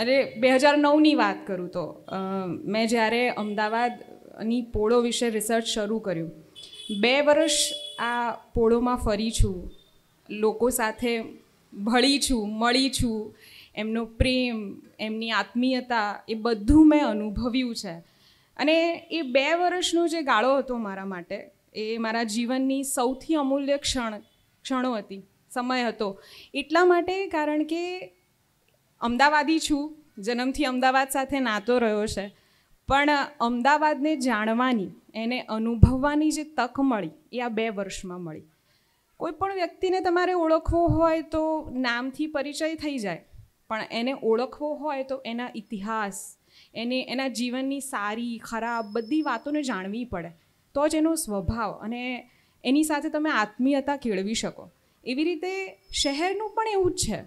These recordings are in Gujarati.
અરે બે હજાર નવની વાત કરું તો મેં જ્યારે અમદાવાદની પોળો વિશે રિસર્ચ શરૂ કર્યું બે વર્ષ આ પોળોમાં ફરી છું લોકો સાથે ભળી છું મળી છું એમનો પ્રેમ એમની આત્મીયતા એ બધું મેં અનુભવ્યું છે અને એ બે વર્ષનો જે ગાળો હતો મારા માટે એ મારા જીવનની સૌથી અમૂલ્ય ક્ષણ ક્ષણો હતી સમય હતો એટલા માટે કારણ કે અમદાવાદી છું જન્મથી અમદાવાદ સાથે નાતો રહ્યો છે પણ અમદાવાદને જાણવાની એને અનુભવવાની જે તક મળી એ આ બે વર્ષમાં મળી કોઈ પણ વ્યક્તિને તમારે ઓળખવો હોય તો નામથી પરિચય થઈ જાય પણ એને ઓળખવો હોય તો એના ઇતિહાસ એને એના જીવનની સારી ખરાબ બધી વાતોને જાણવી પડે તો જ એનો સ્વભાવ અને એની સાથે તમે આત્મીયતા કેળવી શકો એવી રીતે શહેરનું પણ એવું જ છે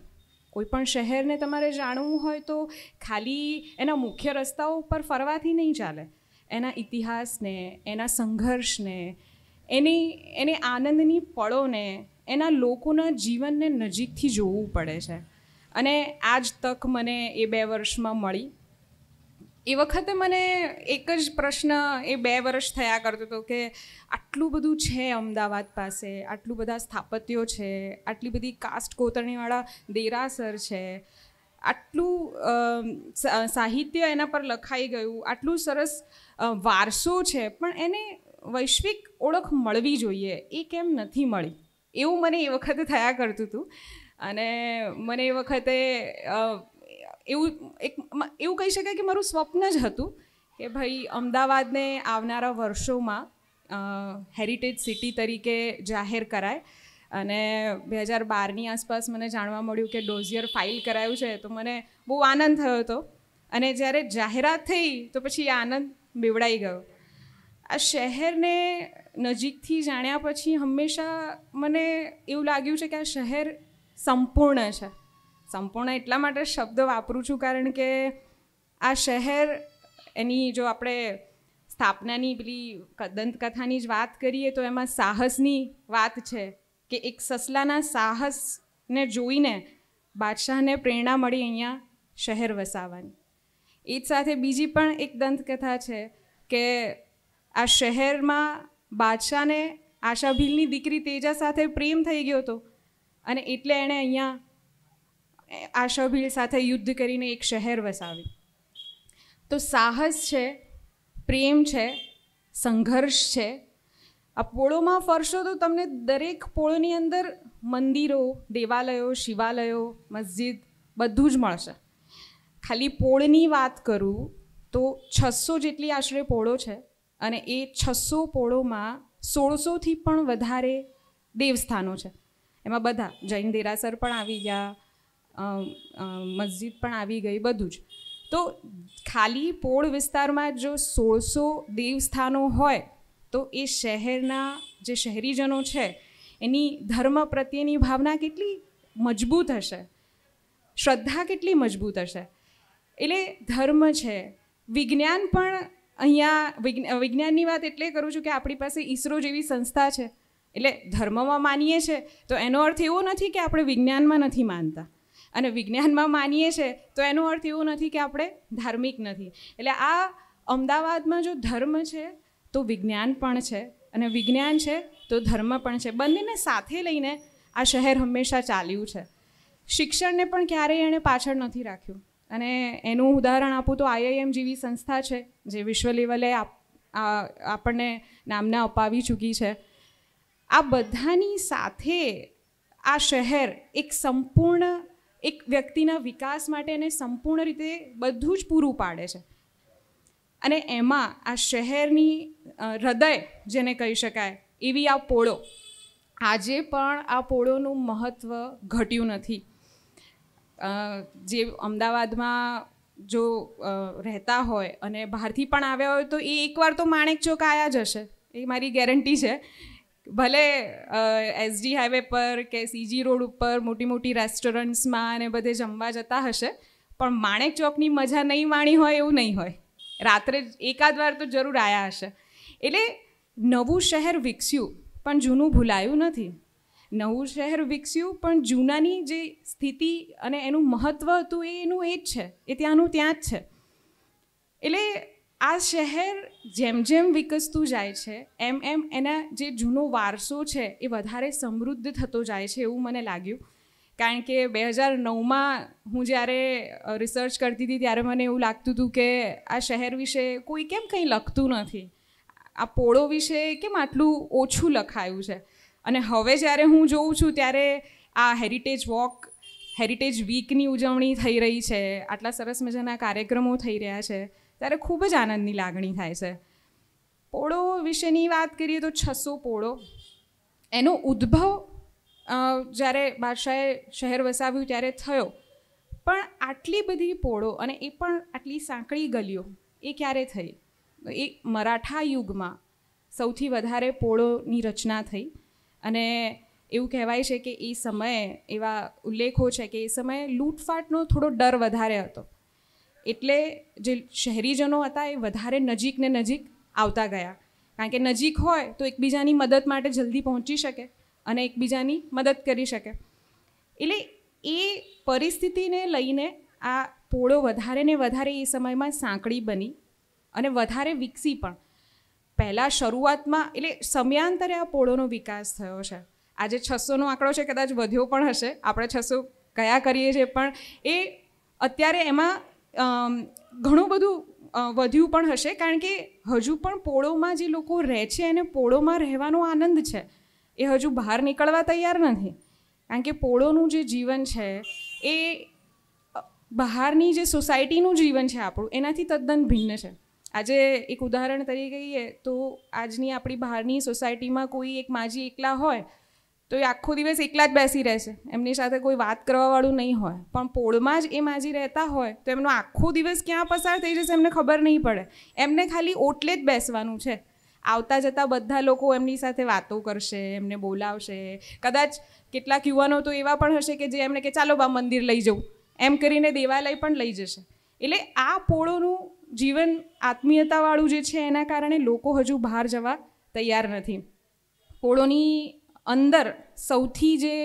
કોઈ પણ શહેરને તમારે જાણવું હોય તો ખાલી એના મુખ્ય રસ્તાઓ ઉપર ફરવાથી નહીં ચાલે એના ઇતિહાસને એના સંઘર્ષને એની એને આનંદની પળોને એના લોકોના જીવનને નજીકથી જોવું પડે છે અને આજ તક મને એ બે વર્ષમાં મળી એ વખતે મને એક જ પ્રશ્ન એ બે વર્ષ થયા કરતો હતો કે આટલું બધું છે અમદાવાદ પાસે આટલું બધા સ્થાપત્યો છે આટલી બધી કાસ્ટ કોતરણીવાળા દેરાસર છે આટલું સાહિત્ય એના પર લખાઈ ગયું આટલું સરસ વારસો છે પણ એને વૈશ્વિક ઓળખ મળવી જોઈએ એ કેમ નથી મળી એવું મને એ વખતે થયા કરતું હતું અને મને એ વખતે એવું એક એવું કહી શકાય કે મારું સ્વપ્ન જ હતું કે ભાઈ અમદાવાદને આવનારા વર્ષોમાં હેરિટેજ સિટી તરીકે જાહેર કરાય અને બે હજાર બારની આસપાસ મને જાણવા મળ્યું કે ડોઝિયર ફાઇલ કરાયું છે તો મને બહુ આનંદ થયો હતો અને જ્યારે જાહેરાત થઈ તો પછી આનંદ બેવડાઈ ગયો આ શહેરને નજીકથી જાણ્યા પછી હંમેશા મને એવું લાગ્યું છે કે આ શહેર સંપૂર્ણ છે સંપૂર્ણ એટલા માટે શબ્દ વાપરું છું કારણ કે આ શહેર એની જો આપણે સ્થાપનાની પેલી દંતકથાની જ વાત કરીએ તો એમાં સાહસની વાત છે કે એક સસલાના સાહસને જોઈને બાદશાહને પ્રેરણા મળી અહીંયા શહેર વસાવાની એ જ સાથે બીજી પણ એક દંતકથા છે કે આ શહેરમાં બાદશાહને આશાભીલની દીકરી તેજા સાથે પ્રેમ થઈ ગયો હતો અને એટલે એણે અહીંયા આશા ભીલ સાથે યુદ્ધ કરીને એક શહેર વસાવી તો સાહસ છે પ્રેમ છે સંઘર્ષ છે આ પોળોમાં ફરશો તો તમને દરેક પોળોની અંદર મંદિરો દેવાલયો શિવાલયો મસ્જિદ બધું જ મળશે ખાલી પોળની વાત કરું તો છસો જેટલી આશરે પોળો છે અને એ છસો પોળોમાં સોળસોથી પણ વધારે દેવસ્થાનો છે એમાં બધા જૈન દેરાસર પણ આવી ગયા મસ્જિદ પણ આવી ગઈ બધું જ તો ખાલી પોળ વિસ્તારમાં જો સોળસો દેવસ્થાનો હોય તો એ શહેરના જે શહેરીજનો છે એની ધર્મ પ્રત્યેની ભાવના કેટલી મજબૂત હશે શ્રદ્ધા કેટલી મજબૂત હશે એટલે ધર્મ છે વિજ્ઞાન પણ અહીંયા વિજ્ઞાનની વાત એટલે કરું છું કે આપણી પાસે ઈસરો જેવી સંસ્થા છે એટલે ધર્મમાં માનીએ છીએ તો એનો અર્થ એવો નથી કે આપણે વિજ્ઞાનમાં નથી માનતા અને વિજ્ઞાનમાં માનીએ છીએ તો એનો અર્થ એવો નથી કે આપણે ધાર્મિક નથી એટલે આ અમદાવાદમાં જો ધર્મ છે તો વિજ્ઞાન પણ છે અને વિજ્ઞાન છે તો ધર્મ પણ છે બંનેને સાથે લઈને આ શહેર હંમેશા ચાલ્યું છે શિક્ષણને પણ ક્યારેય એણે પાછળ નથી રાખ્યું અને એનું ઉદાહરણ આપું તો આઈઆઈએમ જેવી સંસ્થા છે જે વિશ્વ લેવલે આપણને નામના અપાવી ચૂકી છે આ બધાની સાથે આ શહેર એક સંપૂર્ણ એક વ્યક્તિના વિકાસ માટે એને સંપૂર્ણ રીતે બધું જ પૂરું પાડે છે અને એમાં આ શહેરની હૃદય જેને કહી શકાય એવી આ પોળો આજે પણ આ પોળોનું મહત્ત્વ ઘટ્યું નથી જે અમદાવાદમાં જો રહેતા હોય અને બહારથી પણ આવ્યા હોય તો એ એકવાર તો માણેક ચોક આયા જ હશે એ મારી ગેરંટી છે ભલે એસડી હાઈવે પર કે સીજી રોડ ઉપર મોટી મોટી રેસ્ટોરન્ટ્સમાં અને બધે જમવા જતા હશે પણ માણેક ચોકની મજા નહીં માણી હોય એવું નહીં હોય રાત્રે એકાદ વાર તો જરૂર આવ્યા હશે એટલે નવું શહેર વિકસ્યું પણ જૂનું ભૂલાયું નથી નવું શહેર વિકસ્યું પણ જૂનાની જે સ્થિતિ અને એનું મહત્ત્વ હતું એ એનું એ જ છે એ ત્યાંનું ત્યાં જ છે એટલે આ શહેર જેમ જેમ વિકસતું જાય છે એમ એમ એના જે જૂનો વારસો છે એ વધારે સમૃદ્ધ થતો જાય છે એવું મને લાગ્યું કારણ કે બે હજાર નવમાં હું જ્યારે રિસર્ચ કરતી હતી ત્યારે મને એવું લાગતું હતું કે આ શહેર વિશે કોઈ કેમ કંઈ લખતું નથી આ પોળો વિશે કેમ આટલું ઓછું લખાયું છે અને હવે જ્યારે હું જોઉં છું ત્યારે આ હેરિટેજ વોક હેરિટેજ વીકની ઉજવણી થઈ રહી છે આટલા સરસ મજાના કાર્યક્રમો થઈ રહ્યા છે ત્યારે ખૂબ જ આનંદની લાગણી થાય છે પોળો વિશેની વાત કરીએ તો છસો પોળો એનો ઉદ્ભવ જ્યારે બાદશાહે શહેર વસાવ્યું ત્યારે થયો પણ આટલી બધી પોળો અને એ પણ આટલી સાંકળી ગલીઓ એ ક્યારે થઈ એ મરાઠા યુગમાં સૌથી વધારે પોળોની રચના થઈ અને એવું કહેવાય છે કે એ સમયે એવા ઉલ્લેખો છે કે એ સમયે લૂંટફાટનો થોડો ડર વધારે હતો એટલે જે શહેરીજનો હતા એ વધારે નજીકને નજીક આવતા ગયા કારણ કે નજીક હોય તો એકબીજાની મદદ માટે જલ્દી પહોંચી શકે અને એકબીજાની મદદ કરી શકે એટલે એ પરિસ્થિતિને લઈને આ પોળો વધારે ને વધારે એ સમયમાં સાંકડી બની અને વધારે વિકસી પણ પહેલાં શરૂઆતમાં એટલે સમયાંતરે આ પોળોનો વિકાસ થયો છે આજે છસોનો આંકડો છે કદાચ વધ્યો પણ હશે આપણે છસો કયા કરીએ છીએ પણ એ અત્યારે એમાં ઘણું બધું વધ્યું પણ હશે કારણ કે હજુ પણ પોળોમાં જે લોકો રહે છે એને પોળોમાં રહેવાનો આનંદ છે એ હજુ બહાર નીકળવા તૈયાર નથી કારણ કે પોળોનું જે જીવન છે એ બહારની જે સોસાયટીનું જીવન છે આપણું એનાથી તદ્દન ભિન્ન છે આજે એક ઉદાહરણ તરીકે કહીએ તો આજની આપણી બહારની સોસાયટીમાં કોઈ એક માજી એકલા હોય તો એ આખો દિવસ એકલા જ બેસી રહેશે એમની સાથે કોઈ વાત કરવાવાળું નહીં હોય પણ પોળમાં જ એ માજી રહેતા હોય તો એમનો આખો દિવસ ક્યાં પસાર થઈ જશે એમને ખબર નહીં પડે એમને ખાલી ઓટલે જ બેસવાનું છે આવતા જતા બધા લોકો એમની સાથે વાતો કરશે એમને બોલાવશે કદાચ કેટલાક યુવાનો તો એવા પણ હશે કે જે એમને કે ચાલો બા મંદિર લઈ જવું એમ કરીને દેવાલય પણ લઈ જશે એટલે આ પોળોનું જીવન આત્મીયતાવાળું જે છે એના કારણે લોકો હજુ બહાર જવા તૈયાર નથી પોળોની અંદર સૌથી જે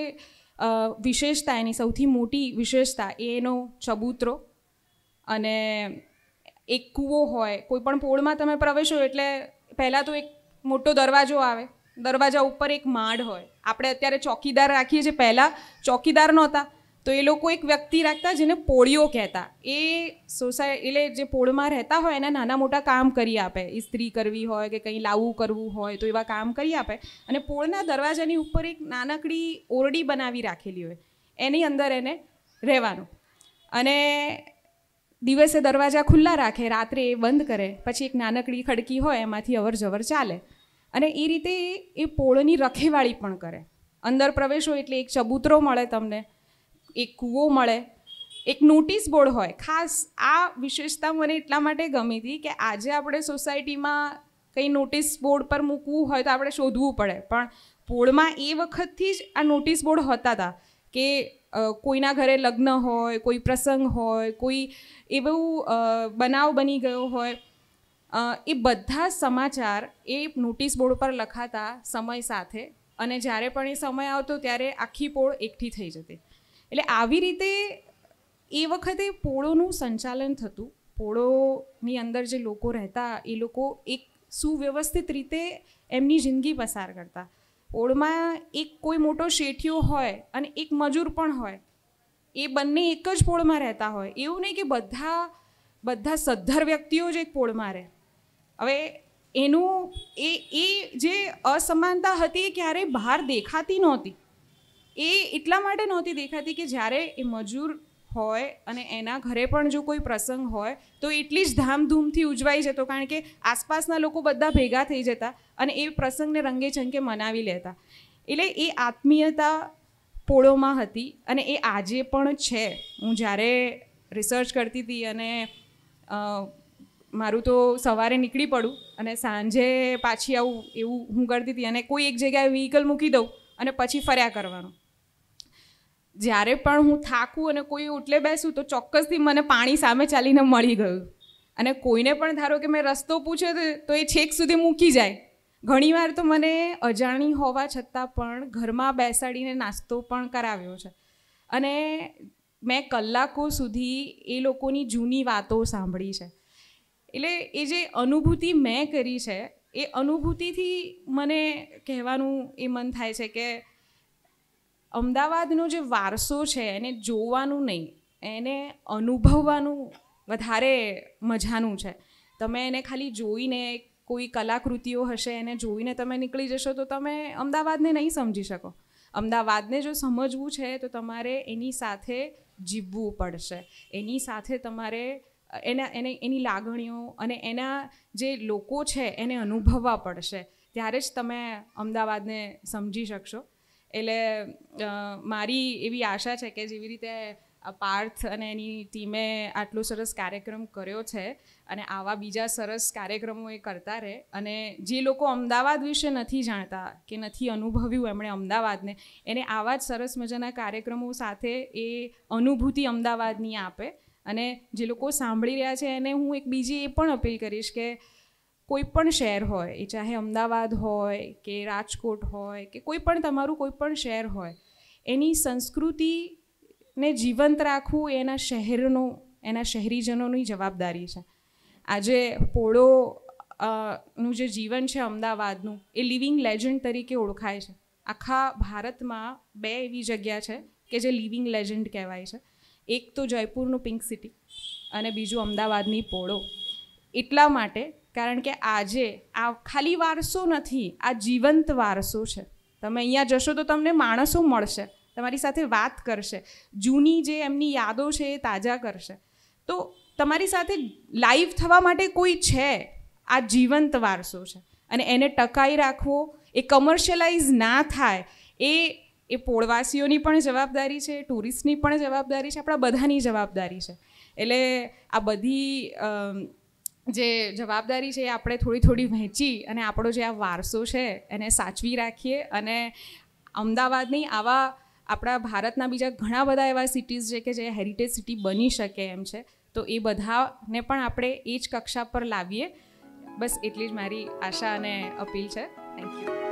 વિશેષતા એની સૌથી મોટી વિશેષતા એનો ચબૂતરો અને એક કૂવો હોય કોઈ પણ પોળમાં તમે પ્રવેશો એટલે પહેલાં તો એક મોટો દરવાજો આવે દરવાજા ઉપર એક માડ હોય આપણે અત્યારે ચોકીદાર રાખીએ છીએ પહેલાં ચોકીદાર નહોતા તો એ લોકો એક વ્યક્તિ રાખતા જેને પોળીઓ કહેતા એ સોસાય એટલે જે પોળમાં રહેતા હોય એના નાના મોટા કામ કરી આપે ઇસ્ત્રી કરવી હોય કે કંઈ લાવવું કરવું હોય તો એવા કામ કરી આપે અને પોળના દરવાજાની ઉપર એક નાનકડી ઓરડી બનાવી રાખેલી હોય એની અંદર એને રહેવાનું અને દિવસે દરવાજા ખુલ્લા રાખે રાત્રે એ બંધ કરે પછી એક નાનકડી ખડકી હોય એમાંથી અવર જવર ચાલે અને એ રીતે એ પોળની રખેવાળી પણ કરે અંદર પ્રવેશો એટલે એક ચબૂતરો મળે તમને એક કૂવો મળે એક નોટિસ બોર્ડ હોય ખાસ આ વિશેષતા મને એટલા માટે ગમી હતી કે આજે આપણે સોસાયટીમાં કંઈ નોટિસ બોર્ડ પર મૂકવું હોય તો આપણે શોધવું પડે પણ પોળમાં એ વખતથી જ આ નોટિસ બોર્ડ હતા હતા કે કોઈના ઘરે લગ્ન હોય કોઈ પ્રસંગ હોય કોઈ એવું બનાવ બની ગયો હોય એ બધા સમાચાર એ નોટિસ બોર્ડ પર લખાતા સમય સાથે અને જ્યારે પણ એ સમય આવતો ત્યારે આખી પોળ એકઠી થઈ જતી એટલે આવી રીતે એ વખતે પોળોનું સંચાલન થતું પોળોની અંદર જે લોકો રહેતા એ લોકો એક સુવ્યવસ્થિત રીતે એમની જિંદગી પસાર કરતા પોળમાં એક કોઈ મોટો શેઠિયો હોય અને એક મજૂર પણ હોય એ બંને એક જ પોળમાં રહેતા હોય એવું નહીં કે બધા બધા સદ્ધર વ્યક્તિઓ જ એક પોળમાં રહે હવે એનું એ એ જે અસમાનતા હતી એ ક્યારેય બહાર દેખાતી નહોતી એ એટલા માટે નહોતી દેખાતી કે જ્યારે એ મજૂર હોય અને એના ઘરે પણ જો કોઈ પ્રસંગ હોય તો એટલી જ ધામધૂમથી ઉજવાઈ જતો કારણ કે આસપાસના લોકો બધા ભેગા થઈ જતા અને એ પ્રસંગને રંગે ચંગે મનાવી લેતા એટલે એ આત્મીયતા પોળોમાં હતી અને એ આજે પણ છે હું જ્યારે રિસર્ચ કરતી હતી અને મારું તો સવારે નીકળી પડું અને સાંજે પાછી આવું એવું હું કરતી હતી અને કોઈ એક જગ્યાએ વ્હીકલ મૂકી દઉં અને પછી ફર્યા કરવાનું જ્યારે પણ હું થાકું અને કોઈ ઉટલે બેસું તો ચોક્કસથી મને પાણી સામે ચાલીને મળી ગયું અને કોઈને પણ ધારો કે મેં રસ્તો પૂછ્યો તો એ છેક સુધી મૂકી જાય ઘણીવાર તો મને અજાણી હોવા છતાં પણ ઘરમાં બેસાડીને નાસ્તો પણ કરાવ્યો છે અને મેં કલાકો સુધી એ લોકોની જૂની વાતો સાંભળી છે એટલે એ જે અનુભૂતિ મેં કરી છે એ અનુભૂતિથી મને કહેવાનું એ મન થાય છે કે અમદાવાદનો જે વારસો છે એને જોવાનું નહીં એને અનુભવવાનું વધારે મજાનું છે તમે એને ખાલી જોઈને કોઈ કલાકૃતિઓ હશે એને જોઈને તમે નીકળી જશો તો તમે અમદાવાદને નહીં સમજી શકો અમદાવાદને જો સમજવું છે તો તમારે એની સાથે જીવવું પડશે એની સાથે તમારે એના એને એની લાગણીઓ અને એના જે લોકો છે એને અનુભવવા પડશે ત્યારે જ તમે અમદાવાદને સમજી શકશો એટલે મારી એવી આશા છે કે જેવી રીતે પાર્થ અને એની ટીમે આટલો સરસ કાર્યક્રમ કર્યો છે અને આવા બીજા સરસ કાર્યક્રમો એ કરતા રહે અને જે લોકો અમદાવાદ વિશે નથી જાણતા કે નથી અનુભવ્યું એમણે અમદાવાદને એને આવા જ સરસ મજાના કાર્યક્રમો સાથે એ અનુભૂતિ અમદાવાદની આપે અને જે લોકો સાંભળી રહ્યા છે એને હું એક બીજી એ પણ અપીલ કરીશ કે કોઈ પણ શહેર હોય એ ચાહે અમદાવાદ હોય કે રાજકોટ હોય કે કોઈ પણ તમારું કોઈ પણ શહેર હોય એની સંસ્કૃતિને જીવંત રાખવું એના શહેરનું એના શહેરીજનોની જવાબદારી છે આજે પોળો નું જે જીવન છે અમદાવાદનું એ લિવિંગ લેજન્ડ તરીકે ઓળખાય છે આખા ભારતમાં બે એવી જગ્યા છે કે જે લિવિંગ લેજન્ડ કહેવાય છે એક તો જયપુરનું પિંક સિટી અને બીજું અમદાવાદની પોળો એટલા માટે કારણ કે આજે આ ખાલી વારસો નથી આ જીવંત વારસો છે તમે અહીંયા જશો તો તમને માણસો મળશે તમારી સાથે વાત કરશે જૂની જે એમની યાદો છે એ તાજા કરશે તો તમારી સાથે લાઈવ થવા માટે કોઈ છે આ જીવંત વારસો છે અને એને ટકાઈ રાખવો એ કમર્શિયલાઇઝ ના થાય એ એ પોળવાસીઓની પણ જવાબદારી છે ટુરિસ્ટની પણ જવાબદારી છે આપણા બધાની જવાબદારી છે એટલે આ બધી જે જવાબદારી છે એ આપણે થોડી થોડી વહેંચી અને આપણો જે આ વારસો છે એને સાચવી રાખીએ અને અમદાવાદની આવા આપણા ભારતના બીજા ઘણા બધા એવા સિટીઝ છે કે જે હેરિટેજ સિટી બની શકે એમ છે તો એ બધાને પણ આપણે એ જ કક્ષા પર લાવીએ બસ એટલી જ મારી આશા અને અપીલ છે થેન્ક યુ